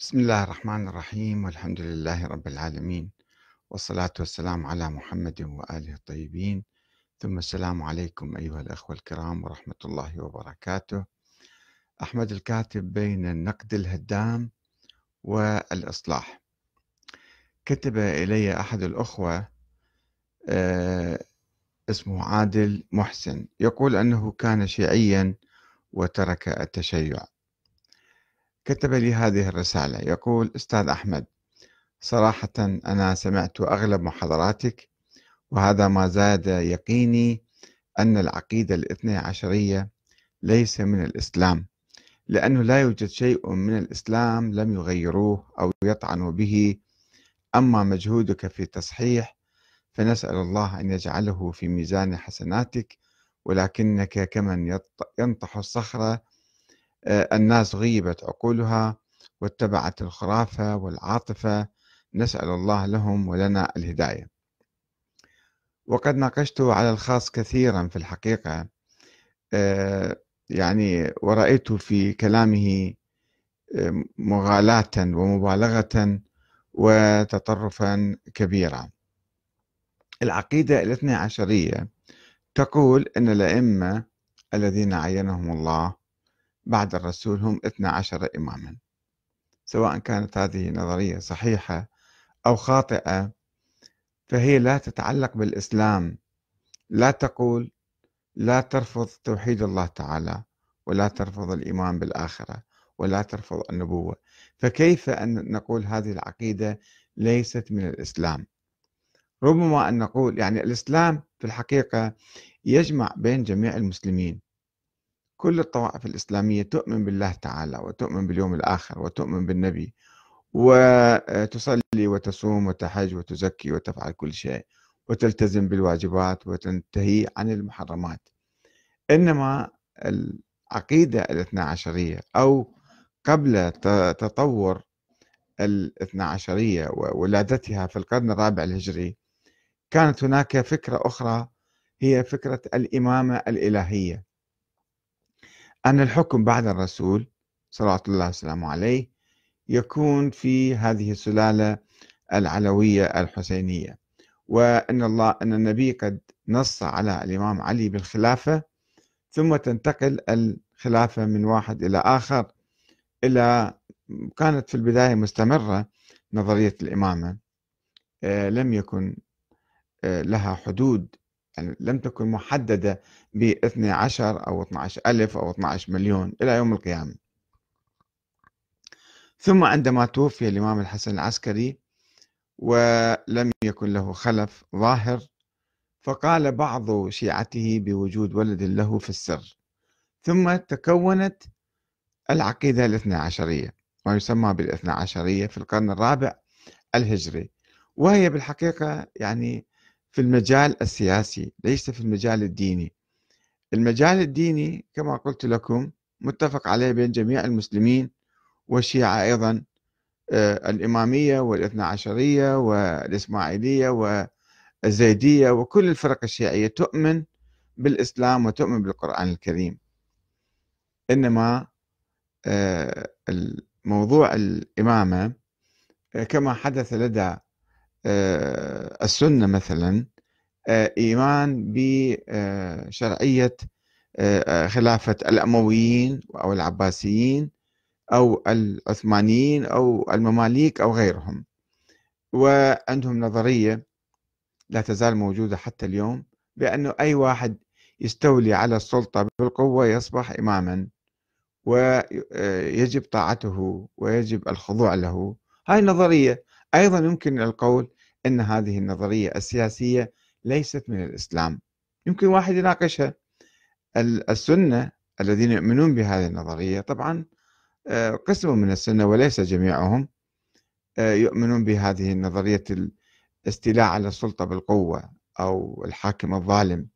بسم الله الرحمن الرحيم والحمد لله رب العالمين والصلاة والسلام على محمد وآله الطيبين ثم السلام عليكم أيها الأخوة الكرام ورحمة الله وبركاته أحمد الكاتب بين النقد الهدام والإصلاح كتب إلي أحد الأخوة آه، اسمه عادل محسن يقول أنه كان شيعيا وترك التشيع كتب لي هذه الرسالة يقول أستاذ أحمد صراحة أنا سمعت أغلب محاضراتك وهذا ما زاد يقيني أن العقيدة الاثني عشرية ليس من الإسلام لأنه لا يوجد شيء من الإسلام لم يغيروه أو يطعنوا به أما مجهودك في التصحيح فنسأل الله أن يجعله في ميزان حسناتك ولكنك كمن ينطح الصخرة آه، الناس غيبت عقولها واتبعت الخرافة والعاطفة نسأل الله لهم ولنا الهداية وقد ناقشت على الخاص كثيرا في الحقيقة آه، يعني ورأيت في كلامه آه، مغالاة ومبالغة وتطرفا كبيرا العقيدة الاثنى عشرية تقول أن الأئمة الذين عينهم الله بعد الرسول هم 12 إماما سواء كانت هذه نظرية صحيحة أو خاطئة فهي لا تتعلق بالإسلام لا تقول لا ترفض توحيد الله تعالى ولا ترفض الإيمان بالآخرة ولا ترفض النبوة فكيف أن نقول هذه العقيدة ليست من الإسلام ربما أن نقول يعني الإسلام في الحقيقة يجمع بين جميع المسلمين كل الطوائف الإسلامية تؤمن بالله تعالى وتؤمن باليوم الآخر وتؤمن بالنبي وتصلي وتصوم وتحج وتزكي وتفعل كل شيء وتلتزم بالواجبات وتنتهي عن المحرمات إنما العقيدة الاثنا عشرية أو قبل تطور الاثنا عشرية وولادتها في القرن الرابع الهجري كانت هناك فكرة أخرى هي فكرة الإمامة الإلهية أن الحكم بعد الرسول صلى الله وسلامه عليه يكون في هذه السلالة العلوية الحسينية وأن الله أن النبي قد نص على الإمام علي بالخلافة ثم تنتقل الخلافة من واحد إلى آخر إلى كانت في البداية مستمرة نظرية الإمامة آه، لم يكن آه، لها حدود يعني لم تكن محددة ب 12 أو 12 ألف أو 12 مليون إلى يوم القيامة ثم عندما توفي الإمام الحسن العسكري ولم يكن له خلف ظاهر فقال بعض شيعته بوجود ولد له في السر ثم تكونت العقيدة الاثنى عشرية ما يسمى بالاثنى عشرية في القرن الرابع الهجري وهي بالحقيقة يعني في المجال السياسي ليس في المجال الديني المجال الديني كما قلت لكم متفق عليه بين جميع المسلمين والشيعة أيضا آه، الإمامية والاثنى عشرية والإسماعيلية والزيدية وكل الفرق الشيعية تؤمن بالإسلام وتؤمن بالقرآن الكريم إنما آه، موضوع الإمامة آه، كما حدث لدى السنة مثلا إيمان بشرعية آه، آه، خلافة الأمويين أو العباسيين أو العثمانيين أو المماليك أو غيرهم وعندهم نظرية لا تزال موجودة حتى اليوم بأنه أي واحد يستولي على السلطة بالقوة يصبح إماما ويجب آه، طاعته ويجب الخضوع له هاي نظرية أيضا يمكن القول أن هذه النظرية السياسية ليست من الإسلام يمكن واحد يناقشها السنة الذين يؤمنون بهذه النظرية طبعا آه، قسم من السنة وليس جميعهم آه، يؤمنون بهذه النظرية الاستيلاء على السلطة بالقوة أو الحاكم الظالم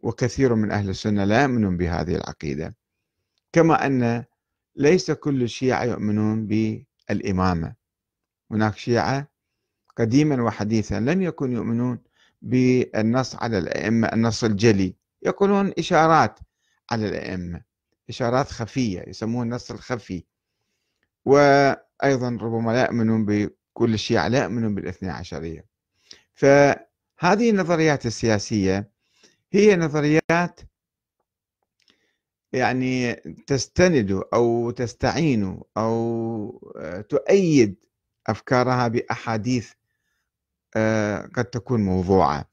وكثير من أهل السنة لا يؤمنون بهذه العقيدة كما أن ليس كل الشيعة يؤمنون بالإمامة هناك شيعة قديما وحديثا لم يكن يؤمنون بالنص على الأئمة النص الجلي يقولون إشارات على الأئمة إشارات خفية يسمون النص الخفي وأيضا ربما لا يؤمنون بكل الشيعة لا يؤمنون بالاثنى عشرية فهذه النظريات السياسية هي نظريات يعني تستند أو تستعين أو تؤيد أفكارها بأحاديث آه، قد تكون موضوعة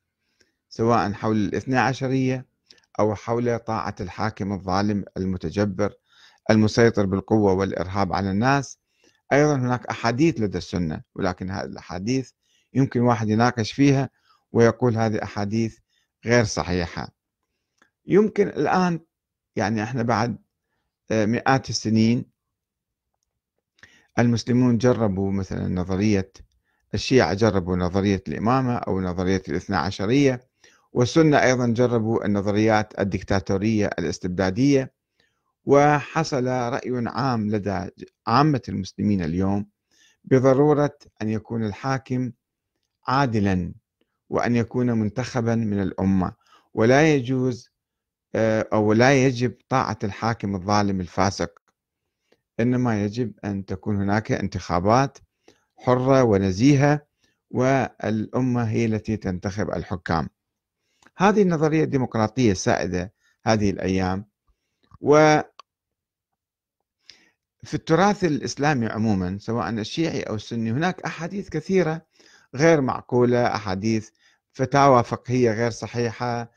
سواء حول الاثنى عشرية أو حول طاعة الحاكم الظالم المتجبر المسيطر بالقوة والإرهاب على الناس أيضا هناك أحاديث لدى السنة ولكن هذه الأحاديث يمكن واحد يناقش فيها ويقول هذه أحاديث غير صحيحة يمكن الآن يعني احنا بعد آه، مئات السنين المسلمون جربوا مثلا نظرية الشيعة جربوا نظرية الإمامة أو نظرية الاثنى عشرية والسنة أيضا جربوا النظريات الدكتاتورية الاستبدادية وحصل رأي عام لدى عامة المسلمين اليوم بضرورة أن يكون الحاكم عادلا وأن يكون منتخبا من الأمة ولا يجوز آه، أو لا يجب طاعة الحاكم الظالم الفاسق إنما يجب أن تكون هناك انتخابات حرة ونزيهة والأمة هي التي تنتخب الحكام هذه النظرية الديمقراطية السائدة هذه الأيام و في التراث الإسلامي عموما سواء الشيعي أو السني هناك أحاديث كثيرة غير معقولة أحاديث فتاوى فقهية غير صحيحة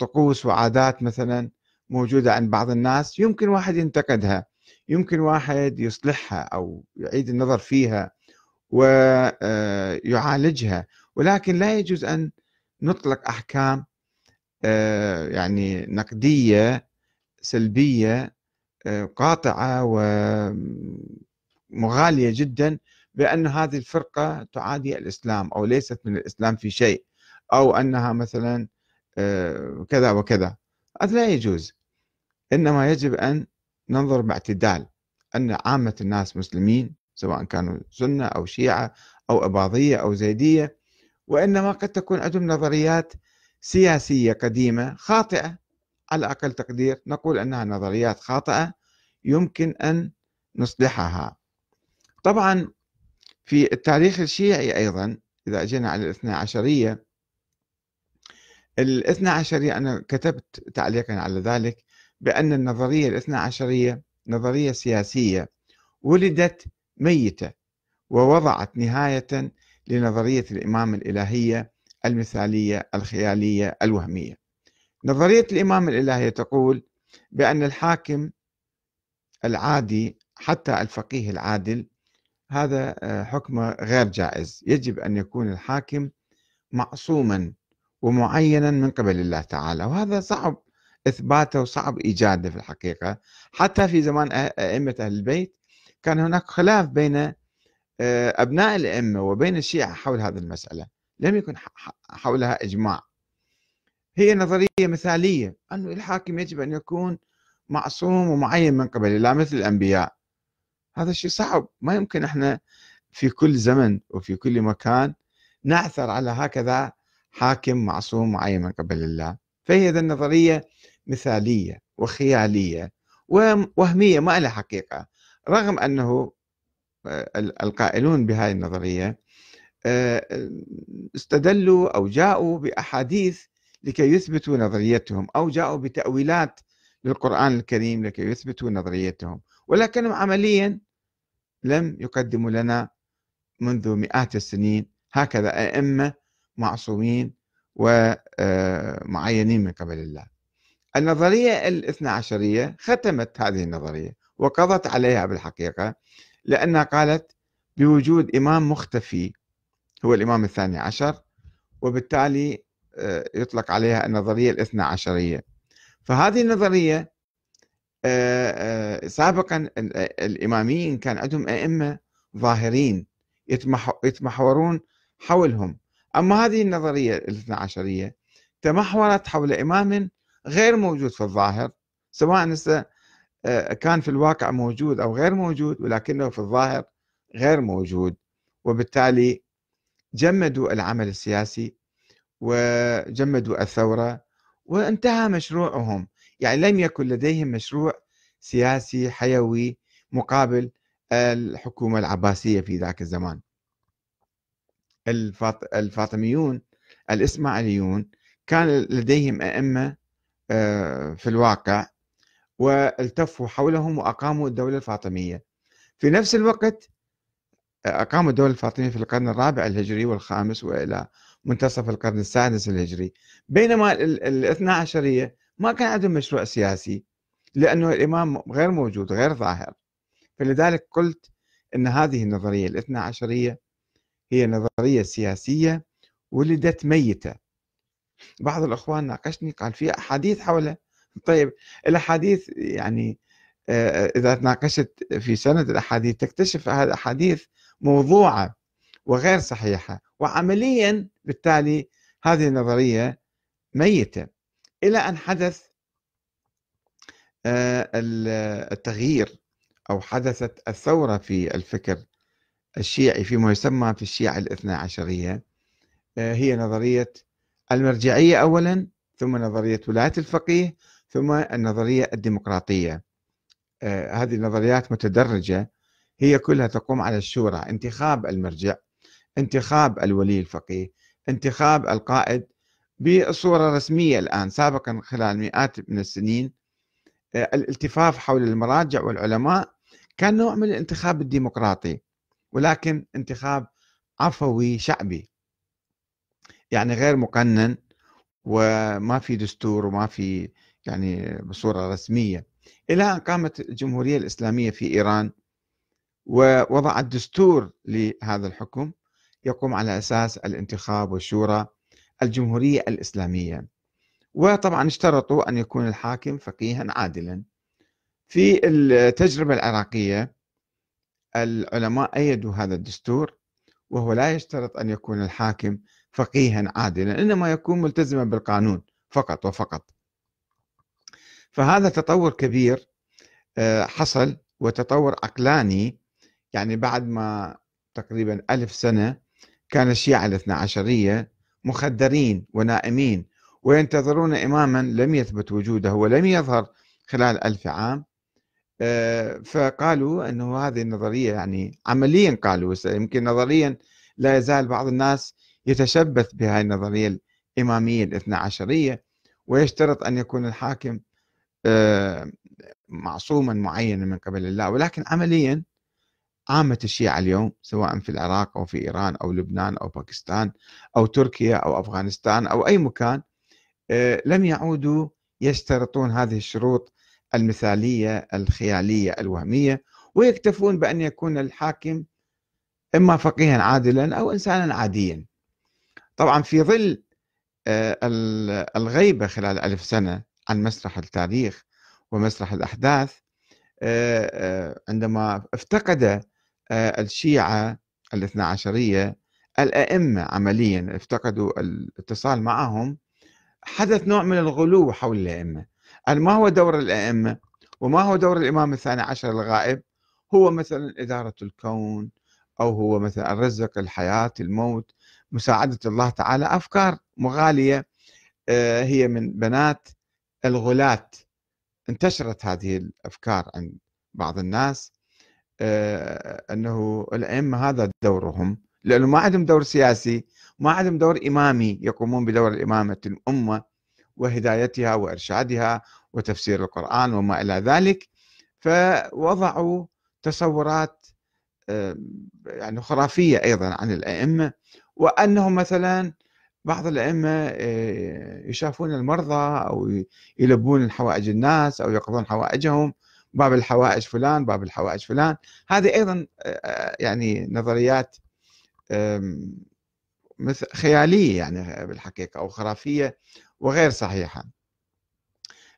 طقوس وعادات مثلا موجودة عند بعض الناس يمكن واحد ينتقدها يمكن واحد يصلحها او يعيد النظر فيها ويعالجها آه، ولكن لا يجوز ان نطلق احكام آه، يعني نقديه سلبيه آه، قاطعه ومغاليه جدا بان هذه الفرقه تعادي الاسلام او ليست من الاسلام في شيء او انها مثلا كذا وكذا هذا لا يجوز انما يجب ان ننظر باعتدال أن عامة الناس مسلمين سواء كانوا سنة أو شيعة أو أباضية أو زيدية وإنما قد تكون عندهم نظريات سياسية قديمة خاطئة على أقل تقدير نقول أنها نظريات خاطئة يمكن أن نصلحها طبعا في التاريخ الشيعي أيضا إذا أجينا على الاثنى عشرية الاثنى عشرية أنا كتبت تعليقا على ذلك بأن النظرية الاثنى عشرية نظرية سياسية ولدت ميتة ووضعت نهاية لنظرية الإمام الإلهية المثالية الخيالية الوهمية نظرية الإمام الإلهية تقول بأن الحاكم العادي حتى الفقيه العادل هذا آه، حكم غير جائز يجب أن يكون الحاكم معصوما ومعينا من قبل الله تعالى وهذا صعب إثباته وصعب إيجاده في الحقيقة حتى في زمان أئمة أهل البيت كان هناك خلاف بين آه، أبناء الأئمة وبين الشيعة حول هذه المسألة لم يكن حولها إجماع هي نظرية مثالية أن الحاكم يجب أن يكون معصوم ومعين من قبل الله مثل الأنبياء هذا الشيء صعب ما يمكن احنا في كل زمن وفي كل مكان نعثر على هكذا حاكم معصوم معين من قبل الله فهي هذه النظرية مثالية وخيالية ووهمية ما لها حقيقة رغم أنه آه، القائلون بهذه النظرية آه، استدلوا أو جاءوا بأحاديث لكي يثبتوا نظريتهم أو جاءوا بتأويلات للقرآن الكريم لكي يثبتوا نظريتهم ولكنهم عمليا لم يقدموا لنا منذ مئات السنين هكذا أئمة معصومين ومعينين آه، من قبل الله النظرية الاثنى عشرية ختمت هذه النظرية وقضت عليها بالحقيقة لأنها قالت بوجود إمام مختفي هو الإمام الثاني عشر وبالتالي آه، يطلق عليها النظرية الاثنى عشرية فهذه النظرية آه، آه، سابقا الإماميين كان عندهم أئمة ظاهرين يتمحورون حولهم أما هذه النظرية الاثنى عشرية تمحورت حول إمام غير موجود في الظاهر سواء آه، كان في الواقع موجود أو غير موجود ولكنه في الظاهر غير موجود وبالتالي جمدوا العمل السياسي وجمدوا الثورة وانتهى مشروعهم يعني لم يكن لديهم مشروع سياسي حيوي مقابل الحكومة العباسية في ذاك الزمان الفاطميون الإسماعيليون كان لديهم أئمة آه، في الواقع والتفوا حولهم وأقاموا الدولة الفاطمية في نفس الوقت أقاموا الدولة الفاطمية في القرن الرابع الهجري والخامس وإلى منتصف القرن السادس الهجري بينما الاثنا عشرية ما كان عندهم مشروع سياسي لأنه الإمام غير موجود غير ظاهر فلذلك قلت أن هذه النظرية الاثنا عشرية هي نظرية سياسية ولدت ميتة بعض الإخوان ناقشني قال في أحاديث حوله طيب الأحاديث يعني إذا تناقشت في سند الأحاديث تكتشف هذه الأحاديث موضوعة وغير صحيحة وعمليا بالتالي هذه النظرية ميتة إلى أن حدث التغيير أو حدثت الثورة في الفكر الشيعي فيما يسمى في الشيعة الاثنى عشرية هي نظرية المرجعية أولا ثم نظرية ولاية الفقيه ثم النظرية الديمقراطية آه، هذه النظريات متدرجة هي كلها تقوم على الشورى انتخاب المرجع انتخاب الولي الفقيه انتخاب القائد بصورة رسمية الآن سابقا خلال مئات من السنين آه، الالتفاف حول المراجع والعلماء كان نوع من الانتخاب الديمقراطي ولكن انتخاب عفوي شعبي يعني غير مقنن وما في دستور وما في يعني بصورة رسمية إلى أن قامت الجمهورية الإسلامية في إيران ووضعت دستور لهذا الحكم يقوم على أساس الانتخاب والشورى الجمهورية الإسلامية وطبعا اشترطوا أن يكون الحاكم فقيها عادلا في التجربة العراقية العلماء أيدوا هذا الدستور وهو لا يشترط أن يكون الحاكم فقيها عادلا إنما يكون ملتزما بالقانون فقط وفقط فهذا تطور كبير آه، حصل وتطور عقلاني يعني بعد ما تقريبا ألف سنة كان الشيعة الاثنى عشرية مخدرين ونائمين وينتظرون إماما لم يثبت وجوده ولم يظهر خلال ألف عام آه، فقالوا أنه هذه النظرية يعني عمليا قالوا يمكن نظريا لا يزال بعض الناس يتشبث بهذه النظرية الإمامية الاثنى عشرية ويشترط أن يكون الحاكم آه، معصوما معينا من قبل الله ولكن عمليا عامة الشيعة اليوم سواء في العراق أو في إيران أو لبنان أو باكستان أو تركيا أو أفغانستان أو أي مكان آه، لم يعودوا يشترطون هذه الشروط المثالية الخيالية الوهمية ويكتفون بأن يكون الحاكم إما فقيها عادلا أو إنسانا عاديا طبعا في ظل آه، الغيبة خلال ألف سنة عن مسرح التاريخ ومسرح الأحداث آه، آه، عندما افتقد الشيعة الاثنى عشرية الأئمة عمليا افتقدوا الاتصال معهم حدث نوع من الغلو حول الأئمة ما هو دور الأئمة وما هو دور الإمام الثاني عشر الغائب هو مثلا إدارة الكون أو هو مثلا الرزق الحياة الموت مساعدة الله تعالى أفكار مغالية آه، هي من بنات الغلات انتشرت هذه الأفكار عند بعض الناس آه، أنه الأئمة هذا دورهم لأنه ما عندهم دور سياسي ما عندهم دور إمامي يقومون بدور الإمامة الأمة وهدايتها وإرشادها وتفسير القرآن وما إلى ذلك فوضعوا تصورات آه، يعني خرافية أيضا عن الأئمة وأنهم مثلا بعض الأئمة آه، يشافون المرضى أو يلبون حوائج الناس أو يقضون حوائجهم باب الحوائج فلان باب الحوائج فلان هذه أيضا آه، آه، يعني نظريات مثل خيالية يعني بالحقيقة أو خرافية وغير صحيحة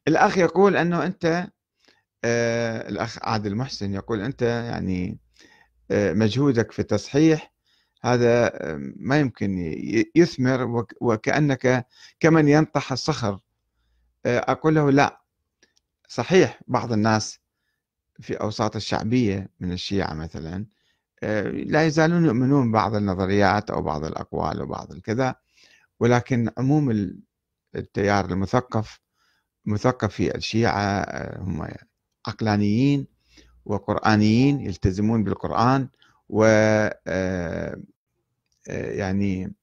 الأخ يقول أنه أنت الأخ عادل محسن يقول أنت يعني مجهودك في التصحيح هذا ما يمكن يثمر وكأنك كمن ينطح الصخر آه، أقول له لا صحيح بعض الناس في أوساط الشعبية من الشيعة مثلا آه، لا يزالون يؤمنون بعض النظريات أو بعض الأقوال وبعض الكذا ولكن عموم التيار المثقف مثقفي الشيعة آه، هم عقلانيين وقرآنيين يلتزمون بالقرآن و آه، يعني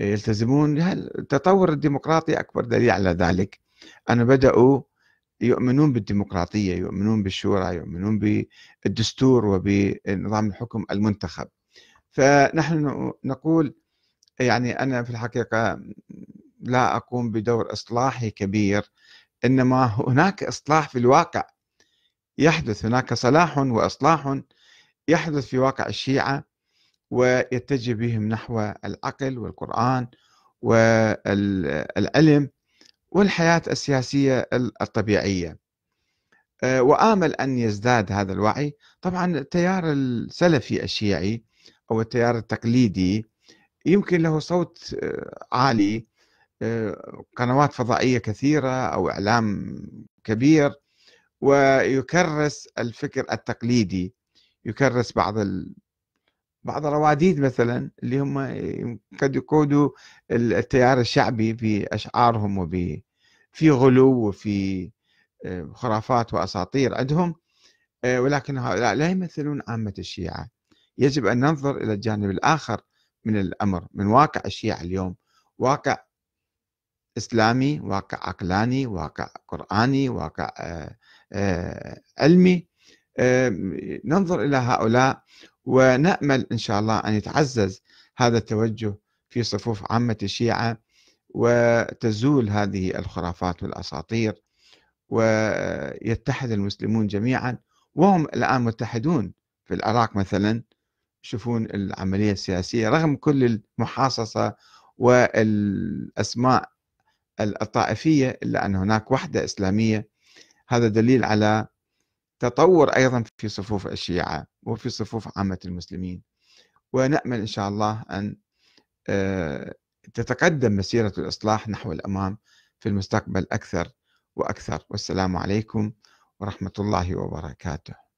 آه، يلتزمون التطور الديمقراطي أكبر دليل على ذلك ان بدأوا يؤمنون بالديمقراطية يؤمنون بالشورى يؤمنون بالدستور وبنظام الحكم المنتخب فنحن نقول يعني أنا في الحقيقة لا أقوم بدور إصلاحي كبير إنما هناك إصلاح في الواقع يحدث هناك صلاح وإصلاح يحدث في واقع الشيعة ويتجه بهم نحو العقل والقرآن والعلم والحياة السياسية الطبيعية آه، وآمل أن يزداد هذا الوعي طبعا التيار السلفي الشيعي أو التيار التقليدي يمكن له صوت آه، عالي آه، قنوات فضائية كثيرة أو إعلام كبير ويكرس الفكر التقليدي يكرس بعض بعض الرواديد مثلا اللي هم قد يقودوا التيار الشعبي باشعارهم وب في غلو وفي آه، خرافات واساطير عندهم آه، ولكن هؤلاء لا يمثلون عامه الشيعه يجب ان ننظر الى الجانب الاخر من الامر من واقع الشيعه اليوم واقع اسلامي واقع عقلاني واقع قراني واقع آه، علمي ننظر الى هؤلاء ونأمل إن شاء الله أن يتعزز هذا التوجه في صفوف عامة الشيعة وتزول هذه الخرافات والأساطير ويتحد المسلمون جميعا وهم الآن متحدون في العراق مثلا شوفون العملية السياسية رغم كل المحاصصة والأسماء الطائفية إلا أن هناك وحدة إسلامية هذا دليل على تطور أيضا في صفوف الشيعة وفي صفوف عامة المسلمين ونأمل إن شاء الله أن آه، تتقدم مسيرة الإصلاح نحو الأمام في المستقبل أكثر وأكثر والسلام عليكم ورحمة الله وبركاته